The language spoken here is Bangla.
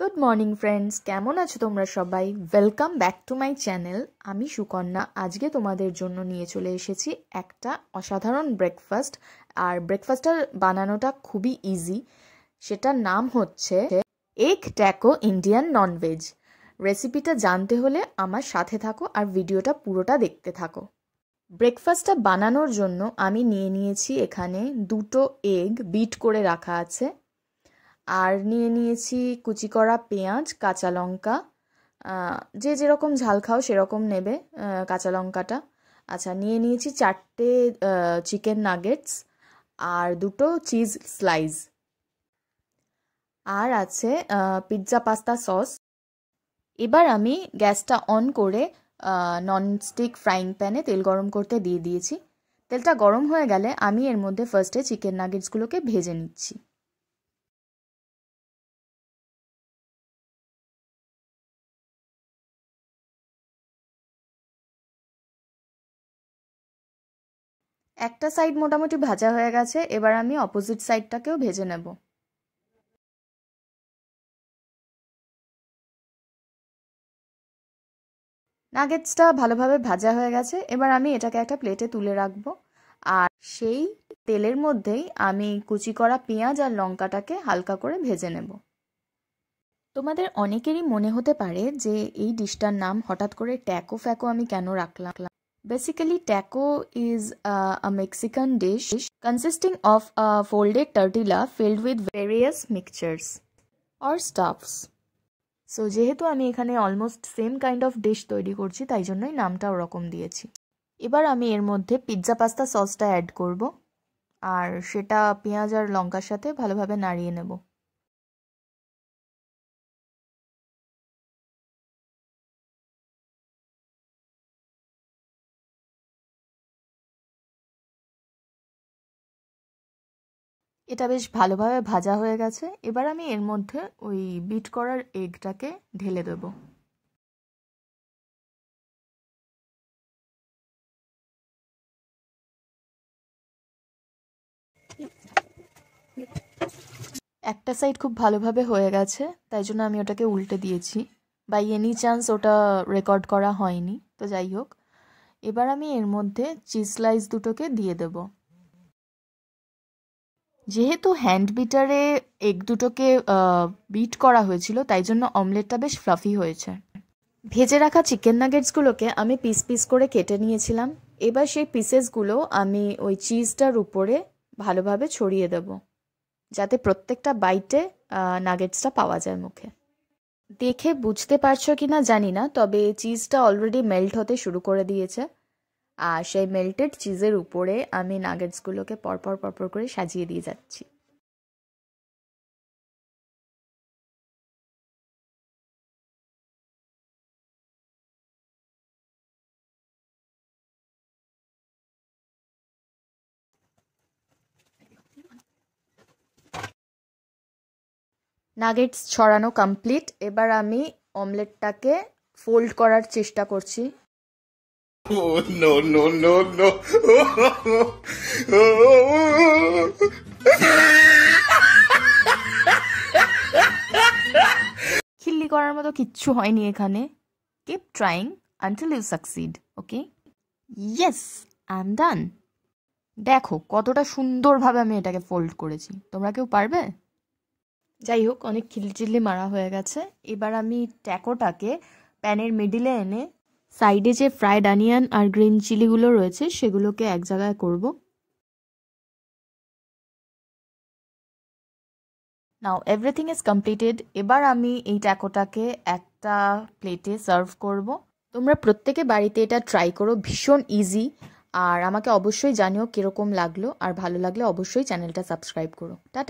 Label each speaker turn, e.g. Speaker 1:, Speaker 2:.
Speaker 1: গুড মর্নিং ফ্রেন্ডস কেমন আছো তোমরা সবাই welcome back to my channel আমি সুকন্যা আজকে তোমাদের জন্য নিয়ে চলে এসেছি একটা অসাধারণ ব্রেকফাস্ট আর ব্রেকফাস্টটা বানানোটা খুবই ইজি সেটার নাম হচ্ছে এগ ট্যাকো ইন্ডিয়ান ননভেজ রেসিপিটা জানতে হলে আমার সাথে থাকো আর ভিডিওটা পুরোটা দেখতে থাকো ব্রেকফাস্টটা বানানোর জন্য আমি নিয়ে নিয়েছি এখানে দুটো এগ বিট করে রাখা আছে আর নিয়ে নিয়েছি কুচি করা পেঁয়াজ কাঁচা লঙ্কা যে যেরকম ঝাল খাও সেরকম নেবে কাঁচা লঙ্কাটা আচ্ছা নিয়ে নিয়েছি চারটে চিকেন নাগেটস আর দুটো চিজ স্লাইস আর আছে পিৎজা পাস্তা সস এবার আমি গ্যাসটা অন করে ননস্টিক ফ্রাইং প্যানে তেল গরম করতে দিয়ে দিয়েছি তেলটা গরম হয়ে গেলে আমি এর মধ্যে
Speaker 2: ফার্স্টে চিকেন নাগেটসগুলোকে ভেজে নিচ্ছি
Speaker 3: একটা সাইড মোটামুটি ভাজা হয়ে গেছে এবার আমি অপোজিট সাইডটাকেও ভেজে নেব নাগেটসটা ভালোভাবে ভাজা হয়ে গেছে এবার আমি এটাকে একটা প্লেটে তুলে রাখবো আর সেই তেলের
Speaker 1: মধ্যেই আমি কুচি করা পেঁয়াজ আর লঙ্কাটাকে হালকা করে ভেজে নেব তোমাদের অনেকেরই মনে হতে পারে যে এই ডিশটার নাম হঠাৎ করে ট্যাকো ফ্যাকো আমি কেন রাখলাম Basically, taco is uh, a Mexican dish consisting of a folded tortilla filled with various mixtures or stuffs. So যেহেতু আমি এখানে almost same kind of dish তৈরি করছি তাই জন্যই নামটা ওরকম দিয়েছি এবার আমি এর মধ্যে পিৎজা পাস্তা সসটা অ্যাড করব
Speaker 2: আর সেটা পেঁয়াজ আর লঙ্কার সাথে ভালোভাবে নাড়িয়ে নেবো
Speaker 3: এটা বেশ ভালোভাবে ভাজা হয়ে গেছে এবার আমি এর মধ্যে ওই বিট করার এগটাকে ঢেলে দেব একটা সাইড খুব ভালোভাবে হয়ে গেছে
Speaker 1: তাই জন্য আমি ওটাকে উল্টে দিয়েছি বাই এনি চান্স ওটা রেকর্ড করা হয়নি তো যাই হোক এবার আমি এর মধ্যে চিজ স্লাইস দুটোকে দিয়ে দেবো যেহেতু হ্যান্ড বিটারে এগ দুটোকে বিট করা হয়েছিল তাই জন্য অমলেটটা বেশ ফ্লাফি হয়েছে ভেজে রাখা চিকেন নাগেটসগুলোকে আমি পিস পিস করে কেটে নিয়েছিলাম এবার সেই পিসেসগুলো আমি ওই চিজটার উপরে ভালোভাবে ছড়িয়ে দেব যাতে প্রত্যেকটা বাইটে নাগেটসটা পাওয়া যায় মুখে দেখে বুঝতে পারছো কি না জানি না তবে চিজটা অলরেডি মেল্ট হতে শুরু
Speaker 3: করে দিয়েছে আর সেই মেল্টেড চিজের উপরে আমি নাগেটসগুলোকে পরপর পরপর করে সাজিয়ে দিয়ে যাচ্ছি নাগেটস ছড়ানো কমপ্লিট এবার আমি অমলেটটাকে ফোল্ড করার চেষ্টা করছি
Speaker 2: Oh, no, no, no, no. Oh, oh,
Speaker 1: খিল্লি করার মতো কিচ্ছু হয়নি এখানে keep trying until you succeed okay yes I done দেখো কতটা সুন্দরভাবে আমি এটাকে ফোল্ড করেছি তোমরা কেউ পারবে যাই হোক অনেক খিল্লি চিল্লি মারা হয়ে গেছে এবার আমি ট্যাকোটাকে প্যানের মিডিলে এনে সাইডে যে ফ্রাইড
Speaker 3: অনিয়ন আর গ্রিন চিলিগুলো রয়েছে সেগুলোকে এক জায়গায় করব নাও এভরিথিং ইজ কমপ্লিটেড এবার আমি এই ট্যাকোটাকে একটা প্লেটে সার্ভ করব তোমরা প্রত্যেকে বাড়িতে এটা ট্রাই করো ভীষণ ইজি আর আমাকে অবশ্যই জানিও কীরকম লাগলো আর ভালো লাগলে অবশ্যই চ্যানেলটা সাবস্ক্রাইব করো টাটা